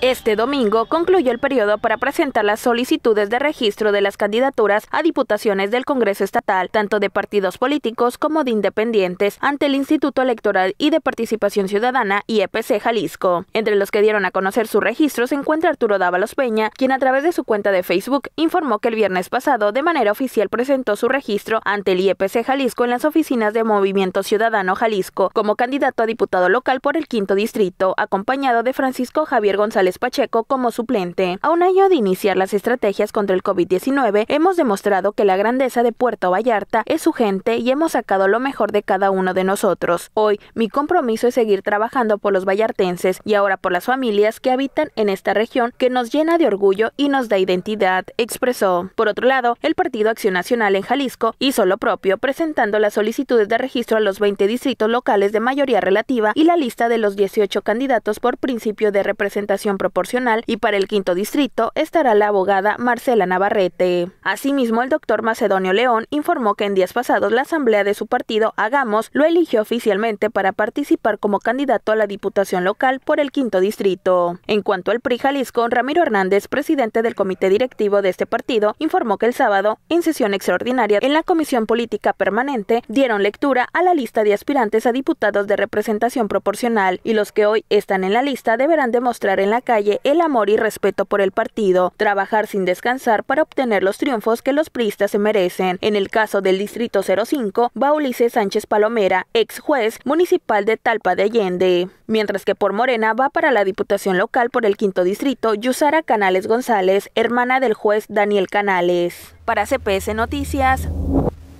Este domingo concluyó el periodo para presentar las solicitudes de registro de las candidaturas a diputaciones del Congreso Estatal, tanto de partidos políticos como de independientes, ante el Instituto Electoral y de Participación Ciudadana y e Jalisco. Entre los que dieron a conocer su registro se encuentra Arturo Dávalos Peña, quien a través de su cuenta de Facebook informó que el viernes pasado de manera oficial presentó su registro ante el IEPC Jalisco en las oficinas de Movimiento Ciudadano Jalisco como candidato a diputado local por el quinto distrito, acompañado de Francisco Javier González Pacheco como suplente. A un año de iniciar las estrategias contra el COVID-19, hemos demostrado que la grandeza de Puerto Vallarta es su gente y hemos sacado lo mejor de cada uno de nosotros. Hoy, mi compromiso es seguir trabajando por los vallartenses y ahora por las familias que habitan en esta región que nos llena de orgullo y nos da identidad, expresó. Por otro lado, el Partido Acción Nacional en Jalisco hizo lo propio presentando las solicitudes de registro a los 20 distritos locales de mayoría relativa y la lista de los 18 candidatos por principio de representación proporcional y para el quinto distrito estará la abogada Marcela Navarrete. Asimismo, el doctor Macedonio León informó que en días pasados la asamblea de su partido Hagamos lo eligió oficialmente para participar como candidato a la diputación local por el quinto distrito. En cuanto al PRI Jalisco, Ramiro Hernández, presidente del comité directivo de este partido, informó que el sábado, en sesión extraordinaria en la Comisión Política Permanente, dieron lectura a la lista de aspirantes a diputados de representación proporcional y los que hoy están en la lista deberán demostrar en la calle el amor y respeto por el partido, trabajar sin descansar para obtener los triunfos que los priistas se merecen. En el caso del Distrito 05, va Ulises Sánchez Palomera, ex juez municipal de Talpa de Allende. Mientras que por Morena va para la Diputación Local por el Quinto Distrito Yusara Canales González, hermana del juez Daniel Canales. Para CPS Noticias,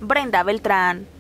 Brenda Beltrán.